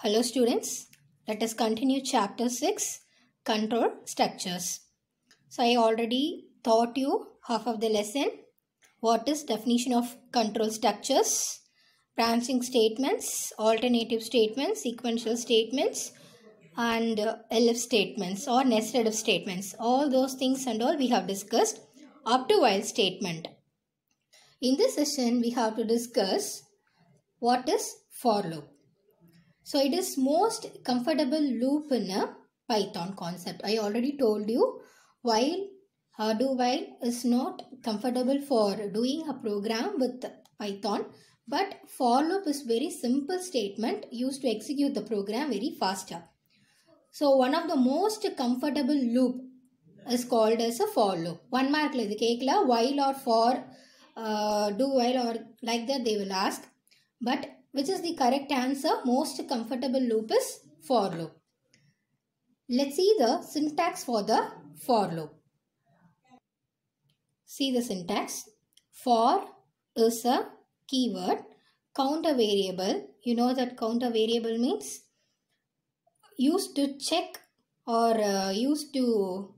Hello students, let us continue chapter 6 control structures. So I already taught you half of the lesson. What is definition of control structures? Branching statements, alternative statements, sequential statements and if elif statements or nested if statements. All those things and all we have discussed up to while statement. In this session we have to discuss what is for loop. So it is most comfortable loop in a Python concept. I already told you while do while is not comfortable for doing a program with Python but for loop is very simple statement used to execute the program very faster. So one of the most comfortable loop is called as a for loop. One mark இது கேட்கல while or for uh, do while or like that they will ask but which is the correct answer? Most comfortable loop is for loop. Let's see the syntax for the for loop. See the syntax. For is a keyword. Counter variable. You know that counter variable means used to check or uh, used to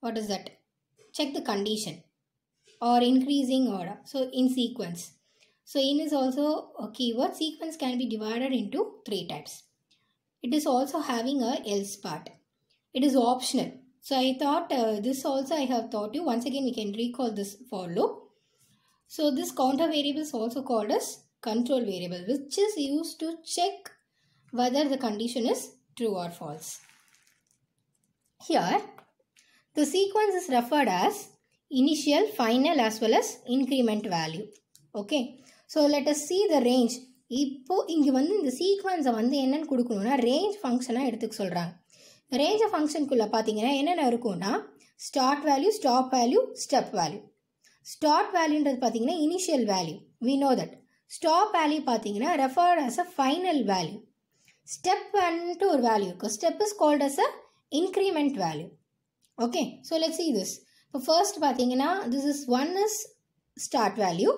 what is that check the condition or increasing order so in sequence so in is also a keyword. Sequence can be divided into three types. It is also having a else part. It is optional. So I thought uh, this also I have taught you. Once again we can recall this for loop. So this counter variable is also called as control variable which is used to check whether the condition is true or false. Here the sequence is referred as initial, final as well as increment value. Okay. So let us see the range இப்போது இங்கே வந்து இந்த சீக்வன்ஸை வந்து என்னென்னு கொடுக்கணுன்னா range ஃபங்க்ஷனாக எடுத்துக்க சொல்கிறாங்க range ஃபங்க்ஷனுக்குள்ளே பார்த்தீங்கன்னா என்னென்ன இருக்கும்னா start value stop value step value start வேல்யூன்றது பார்த்தீங்கன்னா initial value we know that stop value பார்த்தீங்கன்னா referred as a final value step வந்துட்டு ஒரு வேல்யூ இருக்கும் step is called as a increment value okay so let's see this இப்போ first பார்த்தீங்கன்னா this is one is start value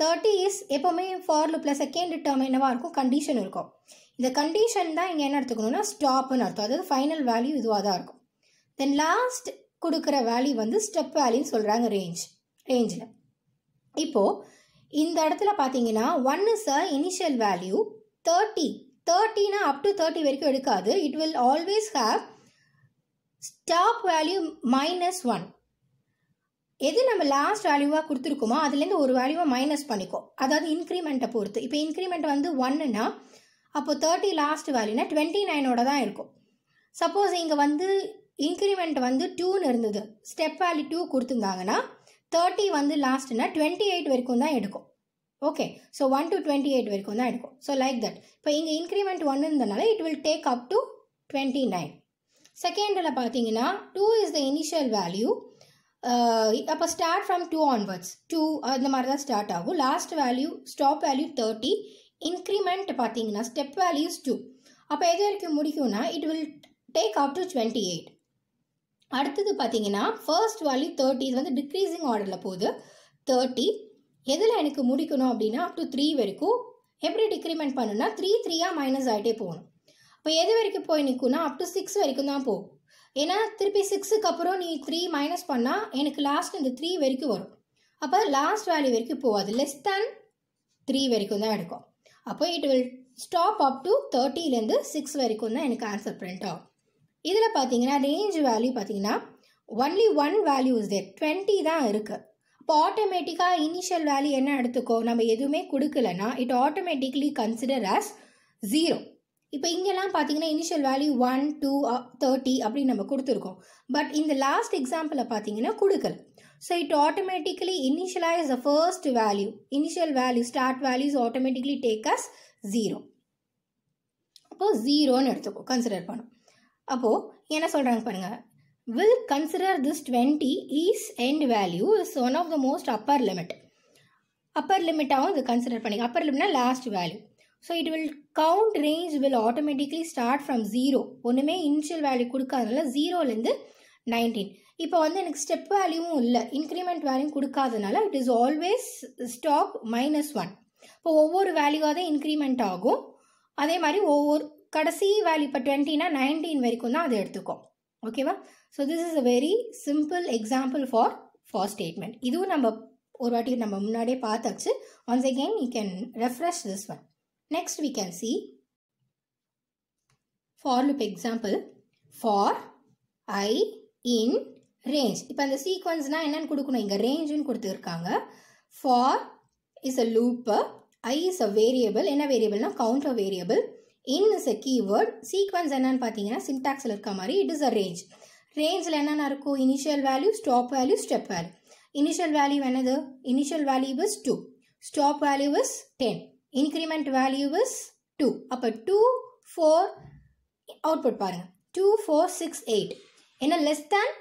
thirty is எப்போவுமே for லுப்பில் second term என்னவாக இருக்கும் condition இருக்கும் இந்த கண்டிஷன் தான் இங்கே என்ன எடுத்துக்கணும்னா ஸ்டாப்னு அர்த்தம் அதாவது ஃபைனல் வேல்யூ இதுவாக தான் இருக்கும் தென் லாஸ்ட் கொடுக்குற வேல்யூ வந்து ஸ்டெப் வேல்யூன்னு சொல்கிறாங்க ரேஞ்ச் ரேஞ்சில் இப்போது இந்த இடத்துல பார்த்தீங்கன்னா one is a initial value thirty தேர்ட்டினா அப் டு தேர்ட்டி வரைக்கும் எடுக்காது it will always have stop value minus one எது நம்ம லாஸ்ட் வேல்யூவாக கொடுத்துருக்கோமோ அதுலேருந்து ஒரு வேல்யூவாக மைனஸ் பண்ணிக்கோ அதாவது இன்க்ரிமெண்ட்டை பொறுத்து இப்போ இன்க்ரிமெண்ட் வந்து ஒன்றுனா அப்போது தேர்ட்டி லாஸ்ட் வேல்யூனா டுவெண்ட்டி நைனோட தான் இருக்கும் சப்போஸ் இங்கே வந்து இன்க்ரிமெண்ட் வந்து டூன்னு இருந்தது ஸ்டெப் வேல்யூ டூ கொடுத்துருந்தாங்கன்னா தேர்ட்டி வந்து லாஸ்ட்னா டுவெண்ட்டி எயிட் வரைக்கும் தான் எடுக்கும் okay so one to twenty eight வரைக்கும் தான் எடுக்கும் ஸோ லைக் தட் இப்போ இங்கே இன்க்ரிமெண்ட் ஒன்று இருந்தனால it will take up to twenty nine செகண்டில் பார்த்தீங்கன்னா two is the initial value அப்போ start from two onwards two அந்த மாதிரி தான் ஸ்டார்ட் ஆகும் last value stop value thirty increment பார்த்தீங்கன்னா ஸ்டெப் வேல்யூஸ் டூ அப்போ எது வரைக்கும் முடிக்கும்னா it will take up to twenty eight அடுத்தது பார்த்தீங்கன்னா ஃபர்ஸ்ட் வேல்யூ தேர்ட்டி இது வந்து டிக்ரீஸிங் ஆர்டரில் போகுது தேர்ட்டி எதில் எனக்கு முடிக்கணும் அப்படின்னா அப் டு த்ரீ வரைக்கும் எப்படி டிக்ரிமெண்ட் பண்ணுன்னா த்ரீ த்ரீயாக மைனஸ் ஆகிட்டே போகணும் இப்போ எது வரைக்கும் போய் நிற்கும்னா அப் டு சிக்ஸ் வரைக்கும் தான் போகும் ஏன்னா திருப்பி சிக்ஸுக்கு அப்புறம் நீ த்ரீ மைனஸ் பண்ணால் எனக்கு லாஸ்ட் இந்த த்ரீ வரைக்கும் வரும் அப்போ லாஸ்ட் வேல்யூ வரைக்கும் போகாது லெஸ் தேன் த்ரீ வரைக்கும் தான் எடுக்கும் அப்போ it will stop up to தேர்ட்டிலேருந்து சிக்ஸ் வரைக்கும் தான் எனக்கு ஆன்சர் பிரிண்ட் ஆகும் இதில் பார்த்தீங்கன்னா ரேஞ்ச் வேல்யூ பார்த்தீங்கன்னா only one value is there twenty தான் இருக்குது இப்போ ஆட்டோமேட்டிக்காக இனிஷியல் வேல்யூ என்ன எடுத்துக்கோ நம்ம எதுவுமே கொடுக்கலன்னா it automatically consider as zero இப்போ இங்கெல்லாம் பார்த்தீங்கன்னா initial value one two thirty அப்படின்னு நம்ம கொடுத்துருக்கோம் பட் இந்த லாஸ்ட் எக்ஸாம்பிளை பார்த்தீங்கன்னா கொடுக்கல so it automatically initialise the first value initial value start values automatically take as zero அப்போது ஜீரோன்னு எடுத்துக்கோ கன்சிடர் பண்ணும் அப்போது என்ன சொல்கிறாங்க பாருங்கள் will consider this twenty is end value is one of the most upper limit upper லிமிட்டாகவும் இது கன்சிடர் பண்ணி Appar லிமிட்னா last value so it will count range will automatically start from zero ஒன்றுமே இனிஷியல் வேல்யூ கொடுக்காதனால ஜீரோலேருந்து நைன்டீன் இப்போ வந்து எனக்கு step வேல்யூவும் இல்லை இன்க்ரிமெண்ட் வேல்யூ கொடுக்காதனால it is always stop minus one இப்போ ஒவ்வொரு வேல்யூவாக தான் இன்க்ரிமெண்ட் ஆகும் அதே மாதிரி ஒவ்வொரு கடைசி வேல்யூ இப்போ டுவெண்ட்டினா நைன்டீன் வரைக்கும் தான் அதை எடுத்துக்கும் ஓகேவா so this is a very simple example for for statement இதுவும் நம்ம ஒரு வாட்டி நம்ம முன்னாடியே பார்த்தாச்சு once again you can refresh this one Next we can see for loop example for i in range இப்போ அந்த சீக்வன்ஸ்னால் என்னென்னு கொடுக்கணும் இங்கே ரேஞ்சுன்னு கொடுத்துருக்காங்க for is a loop I is a variable என்ன வேரியபிள்னா counter variable in is a keyword sequence என்னன்னு பார்த்தீங்கன்னா சின்டாக்ஸில் syntaxல மாதிரி இட் இஸ் அ ரேஞ்ச் ரேஞ்சில் என்னென்ன நாருக்கு initial value stop value step value initial value என்னது initial value is two stop value is ten increment value is two அப்போ two four output பாருங்கள் two four six eight ஏன்னா less than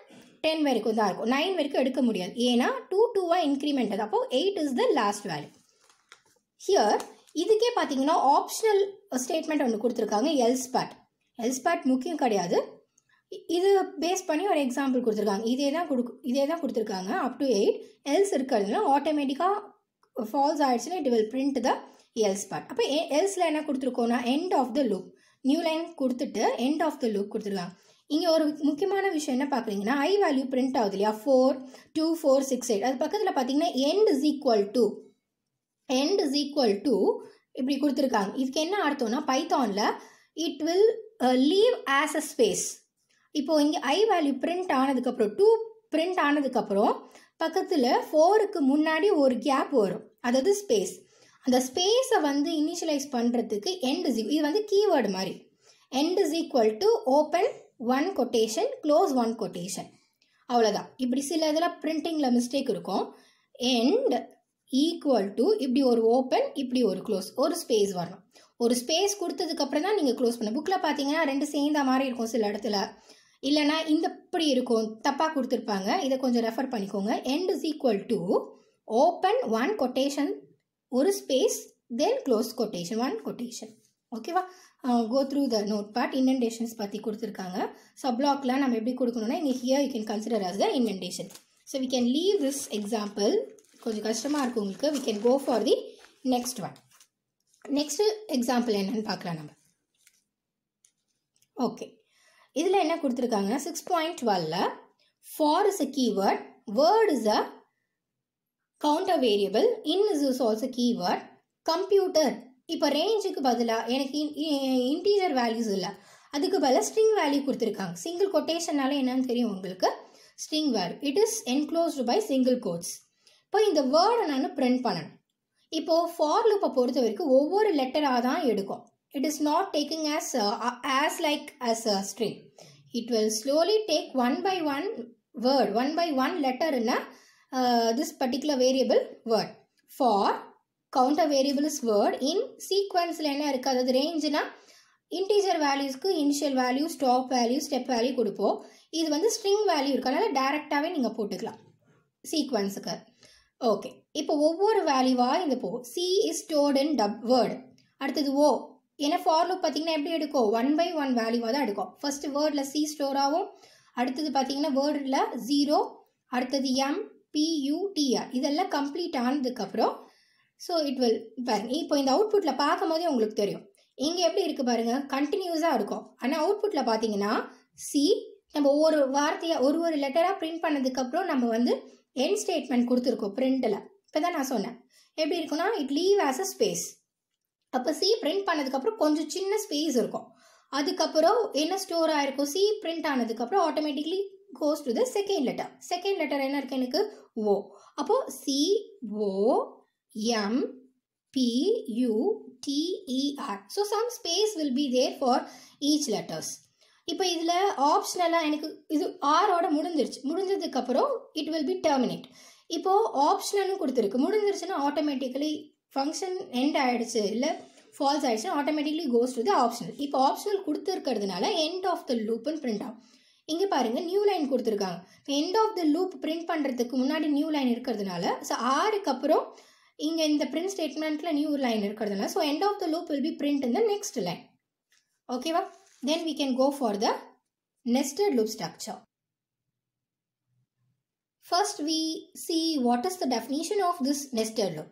ten வரைக்கும் தான் இருக்கும் நைன் வரைக்கும் எடுக்க முடியாது ஏன்னா டூ டூவாக இன்க்ரிமெண்ட் அது அப்போது eight is the last value here இதுக்கே பார்த்தீங்கன்னா ஆப்ஷனல் ஸ்டேட்மெண்ட் ஒன்று கொடுத்துருக்காங்க எல்ஸ் பேட் எல்ஸ் பேட் முக்கியம் கிடையாது இது பேஸ் பண்ணி ஒரு எக்ஸாம்பிள் கொடுத்துருக்காங்க இதே தான் கொடுக்கு இதே தான் கொடுத்துருக்காங்க அப் டு எயிட் எல்ஸ் இருக்கிறதுனால ஆட்டோமேட்டிக்காக ஃபால்ஸ் ஆகிடுச்சுன்னா it will print the else part அப்போ எல்ஸில் என்ன கொடுத்துருக்கோன்னா end of the loop new line கொடுத்துட்டு எண்ட் ஆஃப் த லுக் கொடுத்துருக்காங்க இங்கே ஒரு முக்கியமான விஷயம் என்ன பார்க்குறீங்கன்னா ஐ வேல்யூ பிரிண்ட் ஆகுது இல்லையா four two four six eight அது பக்கத்தில் பார்த்தீங்கன்னா end is equal to end is equal to இப்படி கொடுத்துருக்காங்க இதுக்கு என்ன அர்த்தம்னா பைத்தானில் it will leave as a space இப்போது இங்கே ஐ வேல்யூ பிரிண்ட் ஆனதுக்கப்புறம் டூ பிரிண்ட் ஆனதுக்கப்புறம் பக்கத்தில் ஃபோருக்கு முன்னாடி ஒரு கேப் வரும் அதாவது ஸ்பேஸ் அந்த ஸ்பேஸை வந்து இனிஷியலைஸ் பண்ணுறதுக்கு எண்ட் இஸ் இது வந்து கீவேர்டு மாதிரி end is equal to open one quotation close one quotation அவ்வளோதான் இப்படி சில இதில் பிரிண்டிங்கில் மிஸ்டேக் இருக்கும் எண்ட் ஈக்குவல் டு இப்படி ஒரு ஓப்பன் இப்படி ஒரு க்ளோஸ் ஒரு ஸ்பேஸ் வரணும் ஒரு ஸ்பேஸ் கொடுத்ததுக்கப்புறம் தான் நீங்கள் க்ளோஸ் பண்ண புக்கில் பார்த்தீங்கன்னா ரெண்டு சேர்ந்த மாதிரி இருக்கும் சில இடத்துல இல்லைனா இந்த இப்படி இருக்கும் தப்பாக கொடுத்துருப்பாங்க இதை கொஞ்சம் ரெஃபர் பண்ணிக்கோங்க end is equal to open one quotation ஒரு space then close quotation one quotation ஓகேவா go through the note part indentations பற்றி கொடுத்துருக்காங்க ஸோ பிளாக்லாம் நம்ம எப்படி கொடுக்கணும்னா இங்கே here you can consider as the indentation so we can leave this example கொஞ்சம் கஷ்டமாக இருக்கும் உங்களுக்கு we can go for the next one next example என்னன்னு பார்க்கலாம் நம்ம ஓகே இதில் என்ன கொடுத்துருக்காங்கன்னா சிக்ஸ் பாயிண்ட் டுவெல்ல for is a keyword word is a counter variable in is is also keyword computer இப்போ ரேஞ்சுக்கு பதிலாக எனக்கு இன்டீஜர் வேல்யூஸ் இல்லை அதுக்கு பதிலாக ஸ்ட்ரிங் வேல்யூ கொடுத்துருக்காங்க சிங்கிள் கொட்டேஷனால என்னன்னு தெரியும் உங்களுக்கு string value it is enclosed by single quotes இப்போ இந்த வேர்டை நான் பிரிண்ட் பண்ணணும் இப்போது ஃபார் லூப்பை பொறுத்த வரைக்கும் ஒவ்வொரு லெட்டராக தான் எடுக்கும் it is not taking as as like as a string it will slowly take one by one word one by one லெட்டர்னா uh, this particular variable word for counter variable is word in sequenceல என்ன இருக்கு அதாவது ரேஞ்சுனா integer வேல்யூஸ்க்கு initial value stop value step value கொடுப்போம் இது வந்து ஸ்ட்ரிங் வேல்யூ இருக்கு அதனால் டேரெக்டாகவே நீங்கள் போட்டுக்கலாம் சீக்வன்ஸுக்கு ஓகே இப்போ ஒவ்வொரு வேல்யூவாக இந்த போ சி இஸ் ஸ்டோர்ட் இன் டப் வேர்டு அடுத்தது ஓ ஏன்னா ஃபார் லுக் பார்த்தீங்கன்னா எப்படி எடுக்கும் ஒன் பை ஒன் வேல்யூவாக தான் எடுக்கும் ஃபர்ஸ்ட் வேர்டில் சி ஸ்டோர் ஆகும் அடுத்தது பார்த்தீங்கன்னா வேர்டில் ஜீரோ அடுத்தது எம் பியூடிஆர் இதெல்லாம் கம்ப்ளீட் ஆனதுக்கப்புறம் ஸோ இட் வில் பாருங்கள் இப்போ இந்த அவுட்புட்டில் பார்க்கும் போதே உங்களுக்கு தெரியும் இங்கே எப்படி இருக்குது பாருங்கள் கண்டினியூஸாக இருக்கும் ஆனால் அவுட்புட்டில் பார்த்தீங்கன்னா சி நம்ம ஒவ்வொரு வார்த்தையாக ஒரு ஒரு லெட்டராக பிரிண்ட் பண்ணதுக்கப்புறம் நம்ம வந்து என் ஸ்டேட்மெண்ட் கொடுத்துருக்கோம் பிரிண்டில் இப்போ தான் நான் சொன்னேன் எப்படி இருக்குன்னா it leave as a space அப்போ சி பிரிண்ட் பண்ணதுக்கப்புறம் கொஞ்சம் சின்ன ஸ்பேஸ் இருக்கும் அதுக்கப்புறம் என்ன ஸ்டோர் ஆகிருக்கும் சி பிரிண்ட் ஆனதுக்கப்புறம் automatically goes to the second letter second letter என்ன இருக்குது எனக்கு ஓ அப்போது C O M P U T E R so some space will be there for இப்போ இதில் ஆப்ஷனலாக எனக்கு இது ஆரோட முடிஞ்சிருச்சு முடிஞ்சதுக்கப்புறம் இட் வில் பி டெர்மினேட் இப்போது ஆப்ஷனல்னு கொடுத்துருக்கு முடிஞ்சிருச்சுன்னா ஆட்டோமேட்டிக்கலி ஃபங்க்ஷன் எண்ட் ஆகிடுச்சு இல்லை ஃபால்ஸ் ஆகிடுச்சுன்னா automatically goes to the optional இப்போ ஆப்ஷனல் கொடுத்துருக்கிறதுனால எண்ட் ஆஃப் த லூப்னு பிரிண்ட் ஆகும் இங்கே பாருங்கள் நியூ லைன் கொடுத்துருக்காங்க இப்போ end of the loop print பண்ணுறதுக்கு முன்னாடி நியூ லைன் இருக்கிறதுனால ஸோ ஆறுக்கு அப்புறம் இங்கே இந்த பிரிண்ட் ஸ்டேட்மெண்ட்டில் நியூ லைன் இருக்கிறதுனால so end of the loop will be print இந்த நெக்ஸ்ட் லைன் ஓகேவா then we can go for the nested loop structure first we see what is the definition of this nested loop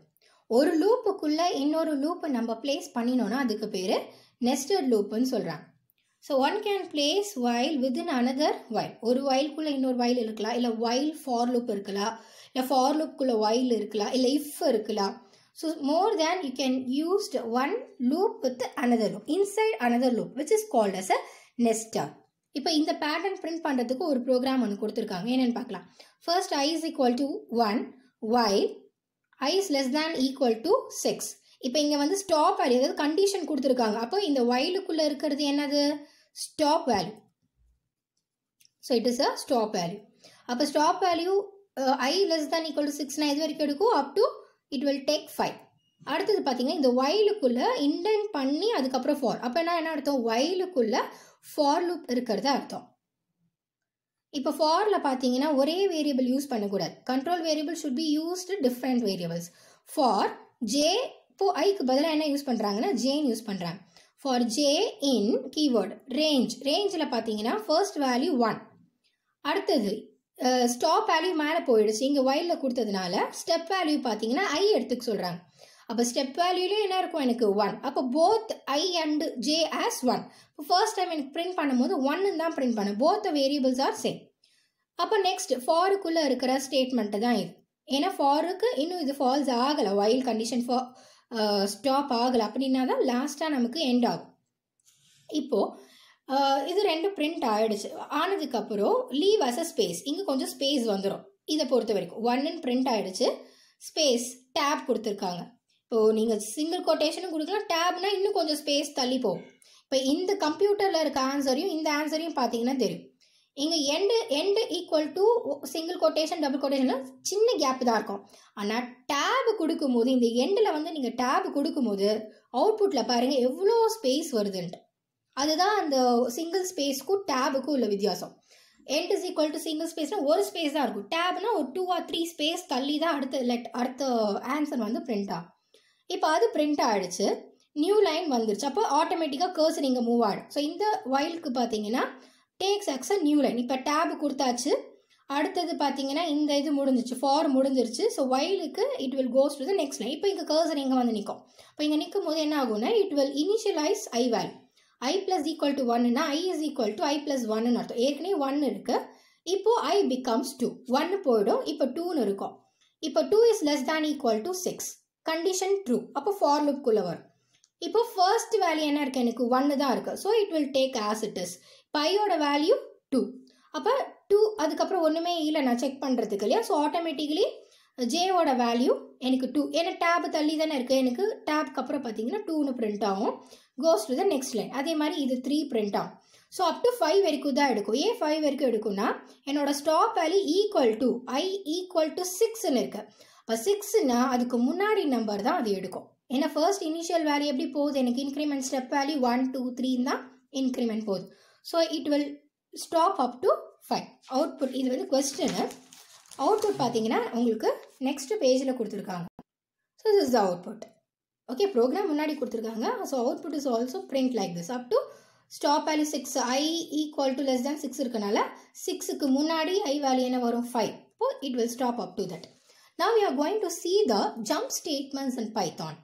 ஒரு லூப்புக்குள்ளே இன்னொரு லூப்பை நம்ம place பண்ணினோன்னா அதுக்கு பேர் nested லூப்புன்னு சொல்கிறாங்க so one can place while within another while ஒரு வயலுக்குள்ளே இன்னொரு வயல் இருக்கலாம் இல்லை வைல் ஃபார் லுப் இருக்கலாம் இல்லை ஃபார் லுப்புக்குள்ளே வயல் இருக்கலாம் இல்லை இஃப் இருக்கலாம் so more than you can used one loop with another loop inside another loop which is called as a nested இப்போ இந்த பேட்டர்ன் பிரிண்ட் பண்ணுறதுக்கு ஒரு ப்ரோக்ராம் ஒன்று கொடுத்துருக்காங்க என்னென்னு பார்க்கலாம் first I is equal to one while I is less than equal to six இப்போ இங்கே வந்து ஸ்டாப் அடி அதாவது கண்டிஷன் கொடுத்துருக்காங்க அப்போ இந்த வயலுக்குள்ளே இருக்கிறது என்னது stop value so it is a stop value அப்போ stop value I less less than equal to இது வரைக்கும் எடுக்கும் up to it will take five அடுத்தது பார்த்தீங்கன்னா இந்த ஒயிலுக்குள்ளே இன்டென்ட் பண்ணி அதுக்கப்புறம் ஃபார் அப்போ என்ன என்ன அர்த்தம் ஒயிலுக்குள்ளே ஃபார் லுக் இருக்கிறது அர்த்தம் இப்போ ஃபாரில் பார்த்தீங்கன்னா ஒரே வேரியபிள் யூஸ் பண்ணக்கூடாது control variable should be used different variables for J இப்போ ஐக்கு பதிலாக என்ன யூஸ் பண்ணுறாங்கன்னா ஜேன்னு யூஸ் பண்ணுறாங்க for J in keyword range ரேஞ்சில் பார்த்தீங்கன்னா ஃபர்ஸ்ட் வேல்யூ ஒன் அடுத்தது ஸ்டாப் வேல்யூ மேலே போயிடுச்சு இங்கே ஒயிலில் கொடுத்ததுனால ஸ்டெப் வேல்யூ பார்த்தீங்கன்னா ஐ எடுத்துக்க சொல்கிறாங்க அப்போ ஸ்டெப் வேல்யூலே என்ன இருக்கும் எனக்கு ஒன் அப்போ both I and J as one இப்போ ஃபர்ஸ்ட் டைம் எனக்கு பிரிண்ட் பண்ணும்போது ஒன்னு தான் பிரிண்ட் பண்ணேன் போத் வேரியபிள்ஸ் ஆர் சேம் அப்போ நெக்ஸ்ட் ஃபாருக்குள்ளே இருக்கிற ஸ்டேட்மெண்ட்டு தான் இது ஏன்னா ஃபாருக்கு இன்னும் இது ஃபால்ஸ் ஆகலை ஒயில் கண்டிஷன் ஃபார் ஸ்டாப் ஆகலை அப்படின்னா தான் லாஸ்ட்டாக நமக்கு எண்ட் ஆகும் இப்போது இது ரெண்டு பிரிண்ட் ஆகிடுச்சு ஆனதுக்கப்புறம் லீவ் அஸ் அ ஸ்பேஸ் இங்கே கொஞ்சம் ஸ்பேஸ் வந்துடும் இதை பொறுத்த வரைக்கும் ஒன்னு பிரிண்ட் ஆகிடுச்சு ஸ்பேஸ் டேப் கொடுத்துருக்காங்க இப்போது நீங்கள் சிங்கிள் கொட்டேஷனும் கொடுக்கலாம் டேப்னா இன்னும் கொஞ்சம் ஸ்பேஸ் தள்ளி போகும் இப்போ இந்த கம்ப்யூட்டரில் இருக்க ஆன்சரையும் இந்த ஆன்சரையும் பார்த்தீங்கன்னா தெரியும் இங்கே end end equal to single quotation double கொட்டேஷனில் சின்ன கேப் தான் இருக்கும் ஆனால் டேபு போது இந்த எண்டில் வந்து நீங்கள் டேபு போது அவுட்புட்டில் பாருங்கள் எவ்வளோ ஸ்பேஸ் வருதுன்ட்டு அதுதான் அந்த சிங்கிள் ஸ்பேஸ்க்கும் டேபுக்கும் உள்ள வித்தியாசம் end is equal to single ஸ்பேஸ்னால் ஒரு ஸ்பேஸ் தான் இருக்கும் டேப்னா ஒரு டூ ஆர் த்ரீ ஸ்பேஸ் தள்ளி தான் அடுத்த லெட் அடுத்த ஆன்சர் வந்து பிரிண்ட் ஆகும் இப்போ அது பிரிண்ட் ஆகிடுச்சு நியூ லைன் வந்துருச்சு அப்போ ஆட்டோமேட்டிக்காக கர்ஸ் நீங்கள் மூவ் ஆகிடும் ஸோ இந்த வயலுக்கு பார்த்தீங்கன்னா takes acts a new line இப்போ டேப் கொடுத்தாச்சு அடுத்தது பார்த்தீங்கன்னா இந்த இது முடிஞ்சிச்சு ஃபார் முடிஞ்சிருச்சு ஸோ வைலுக்கு it will goes to the next line இப்போ இங்கே கர்சர் இங்கே வந்து நிற்கும் இப்போ இங்கே நிற்கும் போது என்ன ஆகும்னா it will initialize I value I plus equal to ஒன்னுனா I is equal to I plus ஒன்னு அர்த்தம் ஏற்கனவே ஒன் இருக்குது இப்போது ஐ பிகம்ஸ் டூ ஒன்னு போயிடும் இப்போ டூன்னு இருக்கும் இப்போ two is less than equal to six condition true அப்போ ஃபார் லுக்குள்ளே வரும் இப்போ ஃபர்ஸ்ட் வேல்யூ என்ன இருக்குது எனக்கு ஒன்று தான் இருக்குது so it will take as it is பையோட வேல்யூ டூ அப்போ டூ அதுக்கப்புறம் ஒன்றுமே இல்லை நான் செக் பண்ணுறதுக்கு இல்லையா ஸோ ஆட்டோமேட்டிக்கலி ஜேவோட வேல்யூ எனக்கு டூ ஏன்னா டேப் தள்ளி தானே இருக்குது எனக்கு டேப்க்கு அப்புறம் பார்த்தீங்கன்னா டூன்னு பிரிண்ட் ஆகும் goes to the next line அதே மாதிரி இது த்ரீ பிரிண்ட் ஆகும் ஸோ அப் டு ஃபைவ் வரைக்கும் தான் எடுக்கும் ஏன் ஃபைவ் வரைக்கும் எடுக்கும்னா என்னோட stop value equal to I equal to சிக்ஸ்னு இருக்குது இப்போ சிக்ஸ்னா அதுக்கு முன்னாடி நம்பர் தான் அது எடுக்கும் ஏன்னா ஃபர்ஸ்ட் இனிஷியல் வேல்யூ எப்படி போகுது எனக்கு increment step value one two த்ரீன்னு தான் இன்க்ரிமெண்ட் போகுது so it will stop up to five output இது வந்து கொஸ்டினு அவுட்புட் பார்த்தீங்கன்னா உங்களுக்கு நெக்ஸ்ட் பேஜில் கொடுத்துருக்காங்க so this is the output okay program முன்னாடி கொடுத்துருக்காங்க so output is also print like this up to stop value six I equal to less than six இருக்கனால சிக்ஸுக்கு முன்னாடி ஐ வேல்யூ என்ன வரும் ஃபைவ் இப்போ it will stop up to that now you are going to see the jump statements in Python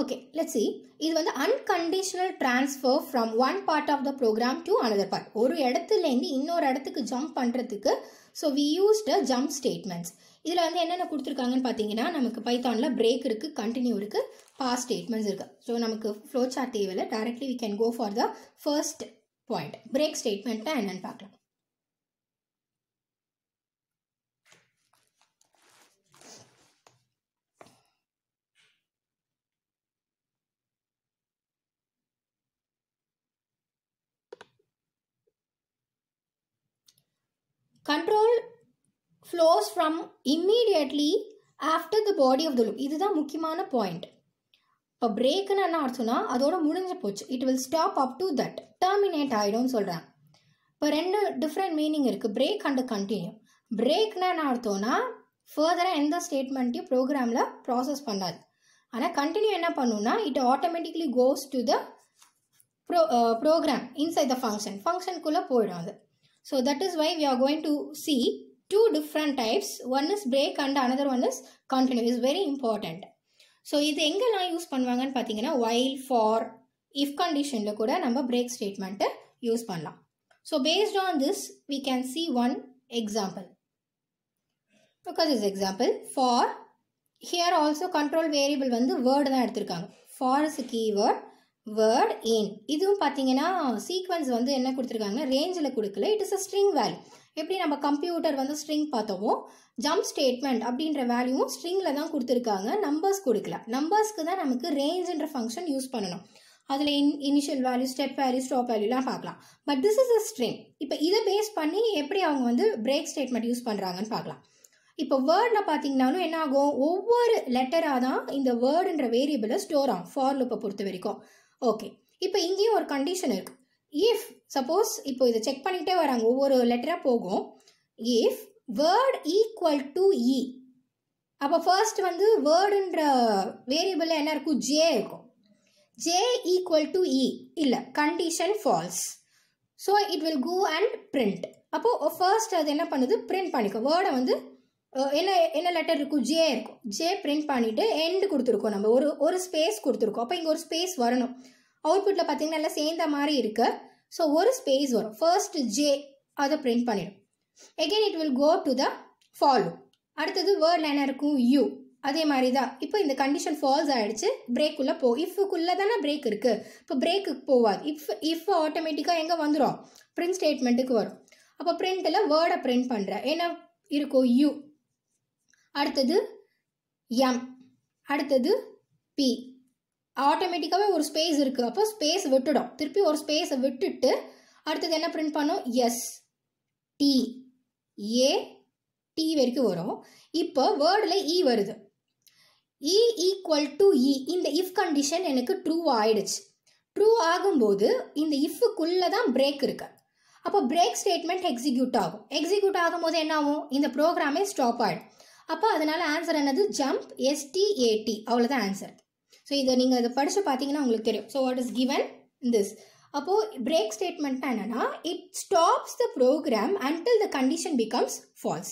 okay let see இது வந்து unconditional transfer from one part of the program to another part ஒரு இடத்துலேருந்து இன்னொரு இடத்துக்கு jump பண்ணுறதுக்கு so we used jump statements இதில் வந்து என்னென்ன கொடுத்துருக்காங்கன்னு பார்த்தீங்கன்னா நமக்கு பைத்தானில் பிரேக் இருக்குது கண்டினியூ இருக்குது பாஸ் ஸ்டேட்மெண்ட்ஸ் இருக்குது ஸோ நமக்கு ஃப்ளோ சார்ட் தேவையில்லை directly we can go for the first point break ஸ்டேட்மெண்ட்டை என்னென்னு பார்க்கலாம் control flows from immediately after the body of the loop இதுதான் முக்கியமான பாயிண்ட் இப்போ பிரேக்குன்னு என்ன அர்த்தம்னா அதோட முடிஞ்சு போச்சு it will stop up to that terminate ஆகிடும்னு சொல்கிறாங்க இப்போ ரெண்டு டிஃப்ரெண்ட் மீனிங் இருக்குது பிரேக் அண்டு கண்டினியூ பிரேக்னா என்ன அர்த்தம்னா ஃபர்தராக எந்த ஸ்டேட்மெண்ட்டையும் ப்ரோக்ராமில் ப்ராசஸ் பண்ணாது ஆனால் கண்டினியூ என்ன பண்ணுன்னா it automatically goes to the pro program inside the function ஃபங்க்ஷனுக்குள்ளே போயிடும் அது So that is why we are going to see two different types. One is break and another one is continue. is very important. So இது எங்கெல்லாம் use பண்ணுவாங்கன்னு பார்த்தீங்கன்னா while for if கண்டிஷனில் கூட நம்ம பிரேக் ஸ்டேட்மெண்ட்டை யூஸ் பண்ணலாம் so based on this we can see one example because is example for here also control variable வந்து வேர்டு தான் எடுத்திருக்காங்க ஃபார் இஸ் கீவேர்ட் வேர்ட் ஏன் இதுவும் பார்த்தீங்கன்னா சீக்வன்ஸ் வந்து என்ன கொடுத்துருக்காங்க ரேஞ்சில் கொடுக்கல it is a string value எப்படி நம்ம கம்ப்யூட்டர் வந்து ஸ்ட்ரிங் பார்த்தோமோ ஜம்ப் ஸ்டேட்மெண்ட் அப்படின்ற வேல்யூவும் ஸ்ட்ரிங்கில் தான் கொடுத்துருக்காங்க நம்பர்ஸ் கொடுக்கல நம்பர்ஸ்க்கு தான் நமக்கு ரேஞ்சுன்ற ஃபங்க்ஷன் யூஸ் பண்ணணும் அதில் in initial value step value stop வேல்யூலாம் பார்க்கலாம் but this is a string இப்போ இதை பேஸ் பண்ணி எப்படி அவங்க வந்து பிரேக் ஸ்டேட்மெண்ட் யூஸ் பண்ணுறாங்கன்னு பார்க்கலாம் இப்போ வேர்டில் பார்த்தீங்கனாலும் என்ன ஆகும் ஒவ்வொரு லெட்டராக தான் இந்த வேர்டுன்ற வேரியபிளை ஸ்டோர் ஆகும் ஃபார் லுப்பை பொறுத்த வரைக்கும் ஓகே இப்போ இங்கேயும் ஒரு கண்டிஷன் இருக்குது இஃப் சப்போஸ் இப்போ இதை செக் பண்ணிகிட்டே வராங்க ஒவ்வொரு லெட்டராக போகும் if word equal to E அப்போ ஃபர்ஸ்ட் வந்து வேர்டுன்ற வேரியபிளில் என்ன இருக்கும் ஜே இருக்கும் ஜே ஈக்குவல் டு இ இல்லை condition false so it will go and print அப்போது ஃபர்ஸ்ட் அது என்ன பண்ணுது பிரிண்ட் பண்ணிக்கும் வேர்டை வந்து என்ன என்ன லெட்டர் இருக்கும் ஜே இருக்கும் ஜே பிரிண்ட் பண்ணிவிட்டு எண்டு கொடுத்துருக்கோம் நம்ம ஒரு ஒரு ஸ்பேஸ் கொடுத்துருக்கோம் அப்போ இங்கே ஒரு ஸ்பேஸ் வரணும் அவுட்புட்டில் பார்த்தீங்கன்னா நல்லா சேர்ந்த மாதிரி இருக்கு ஸோ ஒரு ஸ்பேஸ் வரும் ஃபர்ஸ்ட் ஜே அதை பிரிண்ட் பண்ணிடும் again it will go to the follow அடுத்தது வேர்டில் என்ன இருக்கும் யூ அதே மாதிரி தான் இப்போ இந்த கண்டிஷன் ஃபால்ஸ் ஆகிடுச்சு பிரேக்குள்ளே போ இஃப்க்குள்ளே தானே பிரேக் இருக்குது இப்போ பிரேக்குக்கு போகாது இஃப் இஃப் ஆட்டோமேட்டிக்காக எங்கே வந்துடும் பிரிண்ட் ஸ்டேட்மெண்ட்டுக்கு வரும் அப்போ பிரிண்ட்டில் வேர்டை பிரிண்ட் பண்ணுறேன் ஏன்னா இருக்கும் யூ அடுத்தது எம் அடுத்தது பி ஆட்டோமேட்டிக்காகவே ஒரு ஸ்பேஸ் இருக்குது அப்போ ஸ்பேஸ் விட்டுடும் திருப்பி ஒரு ஸ்பேஸை விட்டுட்டு அடுத்தது என்ன பிரிண்ட் பண்ணும் எஸ் டி ஏ டி வரைக்கும் வரும் இப்போ வேர்டில் இ e வருது இ ஈக்குவல் டு இ இந்த இஃப் கண்டிஷன் எனக்கு ட்ரூ ஆயிடுச்சு ட்ரூ ஆகும்போது இந்த இஃப்புக்குள்ளே தான் பிரேக் இருக்கு அப்போ பிரேக் ஸ்டேட்மெண்ட் எக்ஸிக்யூட் ஆகும் எக்ஸிக்யூட் ஆகும்போது என்ன ஆகும் இந்த ப்ரோக்ராமே ஸ்டாப் ஆகிடும் அப்போ அதனால் ஆன்சர் என்னது ஜம்ப் எஸ்டிஏடி அவ்வளோதான் ஆன்சர் ஸோ இதை நீங்கள் இதை படித்து பார்த்தீங்கன்னா உங்களுக்கு தெரியும் so what is given this அப்போது பிரேக் ஸ்டேட்மெண்ட்னா என்னென்னா it stops the program until the condition becomes false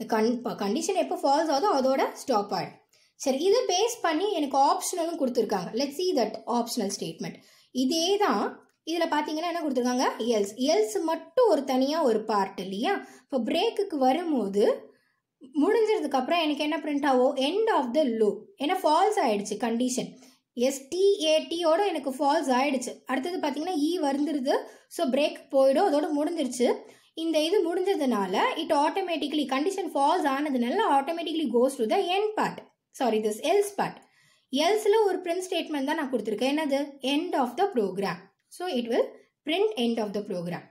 the con condition எப்போ ஃபால்ஸ் ஆகுதோ அதோட ஸ்டாப் ஆகிடும் சரி இதை பேஸ் பண்ணி எனக்கு ஆப்ஷனலும் கொடுத்துருக்காங்க let see that optional statement இதே தான் இதில் பார்த்தீங்கன்னா என்ன கொடுத்துருக்காங்க எல்ஸ் எல்ஸ் மட்டும் ஒரு தனியாக ஒரு பார்ட் இல்லையா இப்போ பிரேக்குக்கு வரும்போது முடிஞ்சதுக்கு அப்புறம் எனக்கு என்ன பிரிண்ட் ஆகும் எண்ட் ஆஃப் த லூப் ஏன்னா ஃபால்ஸ் ஆகிடுச்சு கண்டிஷன் எஸ்டிஏடியோட எனக்கு ஃபால்ஸ் ஆகிடுச்சு அடுத்தது பார்த்தீங்கன்னா இ e வந்துருது ஸோ பிரேக் போயிடும் அதோட முடிஞ்சிருச்சு இந்த இது முடிஞ்சதுனால இட் ஆட்டோமேட்டிக்லி கண்டிஷன் ஃபால்ஸ் ஆனதுனால automatically goes to the end part sorry this else part எல்ஸில் ஒரு பிரிண்ட் ஸ்டேட்மெண்ட் தான் நான் கொடுத்துருக்கேன் என்னது end of the program so it will print end of the program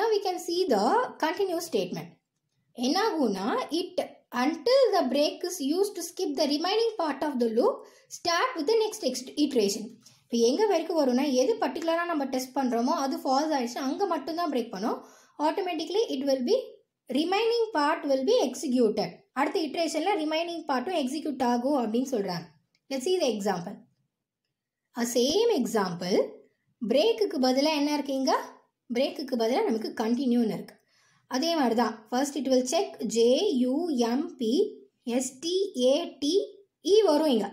now we can see the continue statement என்னாகும்னா it until the break is use to skip the remaining part of the loop start with the next next iteration இப்போ எங்கே வரைக்கும் வரும்னா எது பர்டிகுலராக நம்ம test பண்ணுறோமோ அது ஃபால்ஸ் ஆகிடுச்சு அங்கே மட்டும்தான் பிரேக் பண்ணோம் automatically it will be remaining part will be executed அடுத்த இட்ரேஷனில் ரிமைனிங் பார்ட்டும் எக்ஸிக்யூட் ஆகும் அப்படின்னு சொல்கிறாங்க லெட்ஸ் இது எக்ஸாம்பிள் அ சேம் எக்ஸாம்பிள் பிரேக்குக்கு பதிலாக என்ன இருக்குங்க பிரேக்குக்கு பதிலாக நமக்கு கண்டினியூன்னு இருக்குது அதே மாதிரி தான் first it will check JUMP STAD E வரும் இங்கே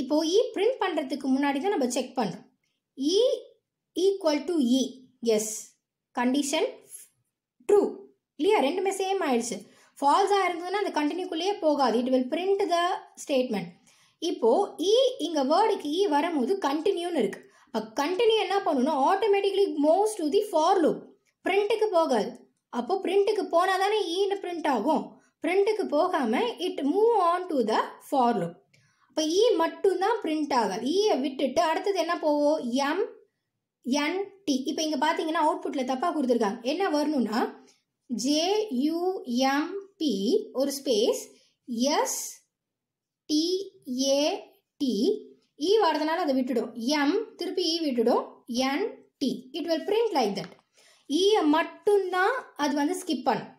இப்போது இ e பிரிண்ட் பண்ணுறதுக்கு முன்னாடி தான் நம்ம செக் பண்ணுறோம் E equal to E is condition true இல்லையா ரெண்டுமே சேம் ஆயிடுச்சு ஃபால்ஸாக இருந்ததுன்னா அந்த கண்டினியூக்குள்ளேயே போகாது it will print the statement இப்போது இ இங்கே வேர்டுக்கு இ வரும்போது கண்டினியூன்னு இருக்குது அப்போ கண்டினியூ என்ன பண்ணணும்னா automatically most to the for loop பிரிண்ட்டுக்கு போகாது அப்போ பிரிண்ட்டுக்கு போனால் தானே ஈன்னு e பிரிண்ட் ஆகும் பிரிண்ட்டுக்கு போகாமல் it move on to the for அப்போ இ e மட்டும்தான் பிரிண்ட் ஆகாது ஈயை e விட்டுட்டு அடுத்தது என்ன போவோம் எம் என் டி இப்போ இங்கே பார்த்தீங்கன்னா அவுட்புட்டில் தப்பாக கொடுத்துருக்காங்க என்ன வரணும்னா ஜேயுஎம்பி ஒரு space S T T E வரதுனால அதை விட்டுடும் எம் திருப்பி இ விட்டுடும் N T it will print like that ஈயை e மட்டும்தான் அது வந்து ஸ்கிப் பண்ணும்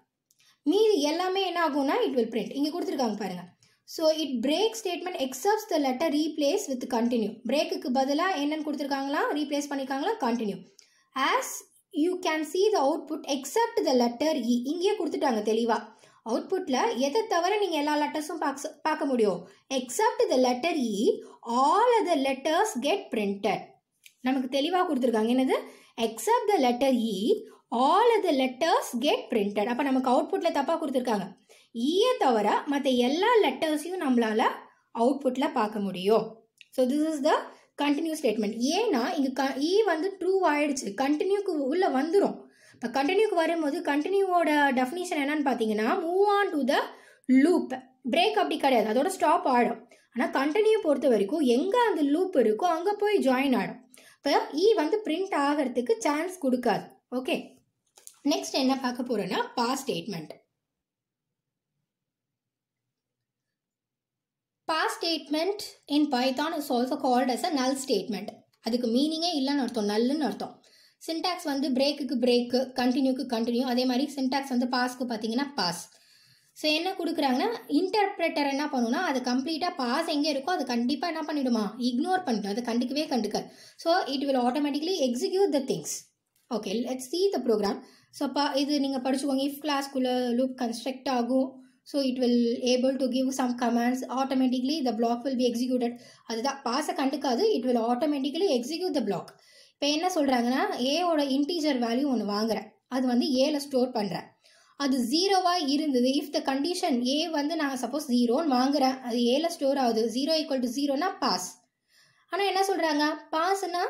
மீதி எல்லாமே என்ன ஆகும்னா இட் வில் பிரிண்ட் இங்கே கொடுத்துருக்காங்க பாருங்கள் so it break statement excepts the letter replace with continue பிரேக்குக்கு பதிலாக என்னென்னு கொடுத்துருக்காங்களா ரீப்ளேஸ் பண்ணியிருக்காங்களா continue as you can see the output except the letter E இங்கேயே கொடுத்துட்டாங்க தெளிவாக அவுட்புட்டில் எதை தவிர நீங்கள் எல்லா லெட்டர்ஸும் பார்க்க பார்க்க முடியும் except the letter E all the letters get printed நமக்கு தெளிவாக கொடுத்துருக்காங்க என்னது except the letter E all the letters get printed அப்போ நமக்கு அவுட்புட்டில் தப்பாக கொடுத்துருக்காங்க இயை e தவிர மற்ற எல்லா லெட்டர்ஸையும் நம்மளால் அவுட்புட்டில் பார்க்க முடியும் so this is the continue statement ஏன்னா இங்கே க இ e வந்து ட்ரூ ஆயிடுச்சு கண்டினியூக்கு உள்ளே வந்துடும் இப்போ கண்டினியூக்கு வரும்போது கண்டினியூவோட டெஃபினிஷன் என்னன்னு பார்த்தீங்கன்னா move on to the loop break அப்படி கிடையாது அதோட ஸ்டாப் ஆகிடும் ஆனால் கண்டினியூ பொறுத்த வரைக்கும் எங்கே அந்த லூப் இருக்கோ அங்கே போய் ஜாயின் ஆகிடும் இப்போ இ e வந்து பிரிண்ட் ஆகிறதுக்கு சான்ஸ் கொடுக்காது ஓகே நெக்ஸ்ட் என்ன பார்க்க போகிறோன்னா pass statement pass statement in Python is also called as a null statement அதுக்கு மீனிங்கே இல்லைன்னு அர்த்தம் நல்லுன்னு அர்த்தம் சின்டாக்ஸ் வந்து பிரேக்குக்கு பிரேக்கு கண்டினியூக்கு கண்டினியூ அதே மாதிரி சின்டாக்ஸ் வந்து பாஸ்க்கு பார்த்தீங்கன்னா பாஸ் ஸோ என்ன கொடுக்குறாங்கன்னா இன்டர்பிரேட்டர் என்ன பண்ணுன்னா அது கம்ப்ளீட்டாக பாஸ் எங்கே இருக்கோ அது கண்டிப்பாக என்ன பண்ணிவிடுமா இக்னோர் பண்ணிடும் அது கண்டுக்கவே கண்டுக்க so it will automatically execute the things okay let's see the program so பா இது நீங்கள் படிச்சுக்கோங்க இஃப் கிளாஸ்க்குள்ளே லுக் கன்ஸ்ட்ரக்ட் ஆகும் so it will able to give some comments automatically the block will be executed அதுதான் பாஸை கண்டுக்காது it will automatically execute the block இப்போ என்ன சொல்கிறாங்கன்னா ஏவோட இன்டீஜர் வேல்யூ ஒன்று வாங்குகிறேன் அது வந்து ஏல ஸ்டோர் பண்ணுறேன் அது ஜீரோவாக இருந்தது இஃப் த கண்டிஷன் ஏ வந்து நான் சப்போஸ் ஜீரோன்னு வாங்குகிறேன் அது ஏல ஸ்டோர் ஆகுது ஜீரோ ஈக்குவல் டு ஜீரோனா பாஸ் ஆனால் என்ன சொல்கிறாங்க பாஸ்னா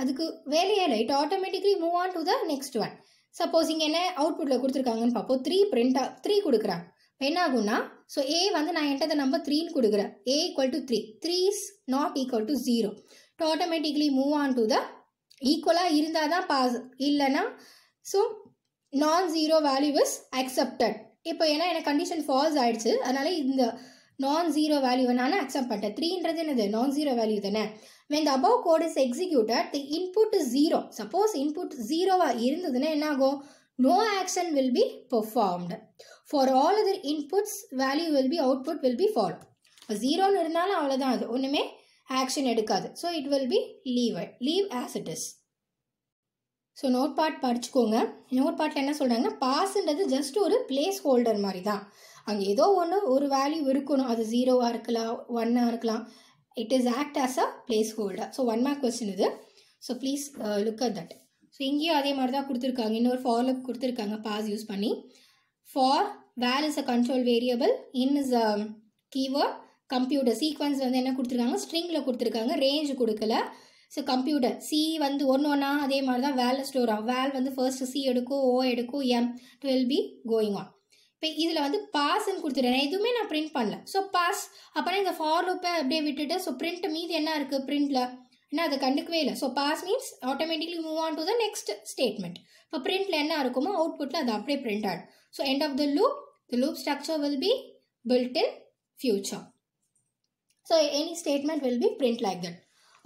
அதுக்கு வேலையே இல்லை it automatically move on to the next one suppose இங்கே என்ன அவுட்புட்டில் கொடுத்துருக்காங்கன்னு பார்ப்போம் த்ரீ பிரிண்டாக த்ரீ கொடுக்குறான் என்ன ஆகும்னா ஸோ ஏ வந்து நான் என்கிட்ட நம்பர் த்ரீன்னு கொடுக்குறேன் A equal to three three is not equal to zero it automatically move on to the ஈக்குவலாக இருந்தால் தான் பாஸ் இல்லைன்னா ஸோ நான் ஜீரோ வேல்யூ இஸ் அக்செப்டட் இப்போ ஏன்னா எனக்கு கண்டிஷன் ஃபால்ஸ் ஆகிடுச்சு அதனால் இந்த நான் ஜீரோ வேல்யூவை நான் அக்செப்ட் பண்ணிட்டேன் த்ரீன்றது என்னது நான் ஜீரோ வேல்யூ தானே when the above code is executed the input zero suppose input ஜீரோவாக இருந்ததுன்னா என்ன ஆகும் no action will be performed for all other inputs value will be output will be follow இப்போ ஜீரோன்னு இருந்தாலும் அவ்வளோதான் அது ஒன்றுமே ஆக்ஷன் எடுக்காது so it will be leave leave as it is so note part படிச்சுக்கோங்க நோட் பார்ட்டில் என்ன சொல்கிறாங்கன்னா பாஸ்ன்றது ஜஸ்ட் ஒரு பிளேஸ் ஹோல்டர் மாதிரி தான் அங்கே ஏதோ ஒன்று ஒரு வேல்யூ இருக்கணும் அது ஜீரோவாக இருக்கலாம் ஒன்னாக இருக்கலாம் it is act as a place holder so one mark question இது so please look at that so இங்கேயும் அதே மாதிரி தான் கொடுத்துருக்காங்க இன்னொரு ஃபாலோப் கொடுத்துருக்காங்க பாஸ் யூஸ் பண்ணி for val is a control variable in is a keyword computer sequence வந்து என்ன கொடுத்துருக்காங்க ஸ்ட்ரிங்கில் கொடுத்துருக்காங்க ரேஞ்ச் கொடுக்கல ஸோ கம்ப்யூட்டர் சி வந்து ஒன்று ஒன்றா அதே மாதிரி தான் வேலை ஸ்டோர் ஆகும் வேல் வந்து ஃபர்ஸ்ட் சி எடுக்கும் ஓ எடுக்கும் எம் டுவெல் பி கோயிங் ஆன் இப்போ இதில் வந்து பாஸ்ன்னு கொடுத்துட்டேன் எதுவுமே நான் பிரிண்ட் பண்ணல ஸோ பாஸ் அப்புறம் இந்த ஃபார்லூப்பை அப்படியே விட்டுட்டு ஸோ பிரிண்ட் மீது என்ன இருக்குது பிரிண்ட்டில் ஏன்னா அதை கண்டுக்கவே இல்லை so pass means automatically move on to the next statement இப்போ பிரிண்டில் என்ன இருக்குமோ அவுட்புட்டில் அது அப்படியே பிரிண்ட் ஆகும் so end of the loop the loop structure will be built in future so any statement will be print like that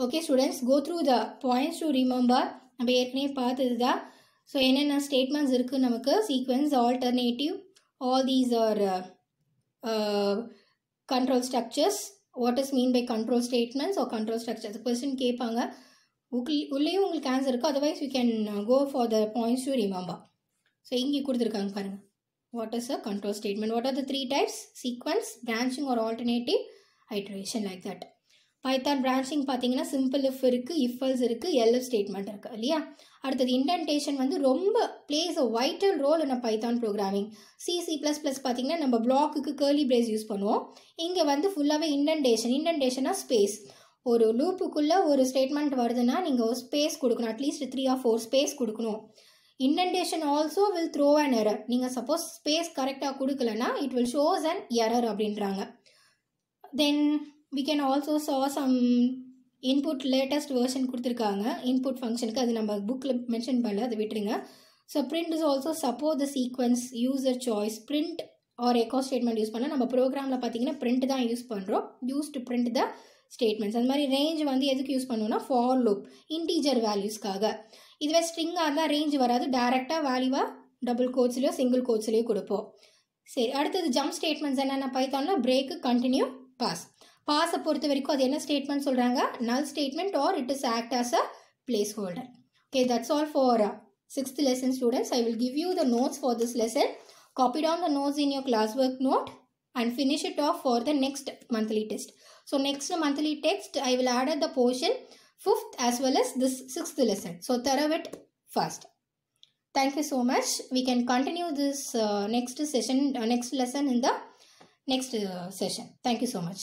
okay students go through the points to remember நம்ம ஏற்கனவே பார்த்தது தான் ஸோ என்னென்ன statements இருக்குது நமக்கு sequence alternative all these are control structures what is mean by control statements or control structures question கேட்பாங்க உள்ளேயும் உங்களுக்கு ஆன்சர் இருக்கு otherwise you can go for the points to remember so இங்கே கொடுத்துருக்காங்க பாருங்கள் what is a control statement what are the three types sequence branching or alternative iteration like that Python branching பார்த்தீங்கன்னா simple if இருக்குது if else இருக்குது elif statement இருக்குது இல்லையா அடுத்தது indentation வந்து ரொம்ப பிளேஸ் அ வைட்டல் ரோல் என்ன Python programming C C plus plus பார்த்தீங்கன்னா நம்ம பிளாக்குக்கு கேர்லி பிரேஸ் யூஸ் பண்ணுவோம் இங்கே வந்து ஃபுல்லாகவே இன்டென்டேஷன் இண்டென்டேஷனாக ஸ்பேஸ் ஒரு லூப்புக்குள்ளே ஒரு ஸ்டேட்மெண்ட் வருதுன்னா நீங்கள் ஒரு ஸ்பேஸ் கொடுக்கணும் at least three or four space கொடுக்கணும் indentation also will throw an error நீங்கள் சப்போஸ் ஸ்பேஸ் கரெக்டாக கொடுக்கலன்னா it will shows and error அப்படின்றாங்க then we can also saw some input latest version கொடுத்துருக்காங்க இன்புட் ஃபங்க்ஷனுக்கு அது நம்ம புக்கில் மென்ஷன் பண்ணல அதை விட்டுருங்க so print is also support the sequence user choice print or echo statement use பண்ணால் நம்ம ப்ரோக்ராமில் பார்த்தீங்கன்னா பிரிண்ட் தான் யூஸ் பண்ணுறோம் use to print the statements அந்த மாதிரி ரேஞ்ச் வந்து எதுக்கு யூஸ் பண்ணுவோம்னா ஃபார் லுக் இன்டீஜர் வேல்யூஸ்க்காக இதுவே ஸ்ட்ரிங்காக இருந்தால் ரேஞ்ச் வராது டேரெக்டாக வேல்யூவாக டபுள் கோட்ஸ்லையோ சிங்கிள் கோட்ஸ்லேயோ கொடுப்போம் சரி அடுத்தது ஜம்ப் ஸ்டேட்மெண்ட்ஸ் என்னென்ன பைத்தோம்னா பிரேக்கு கண்டினியூ பாஸ் Pass பாஸை பொறுத்த வரைக்கும் அது என்ன statement a statement? Statement or it is act as a a placeholder. okay that's all for uh, sixth lesson students i will give you the notes for this lesson copy down the notes in your classwork note and finish it off for the next monthly test so next monthly text i will add the portion fifth as well as this sixth lesson so thorough it first thank you so much we can continue this uh, next session uh, next lesson in the next uh, session thank you so much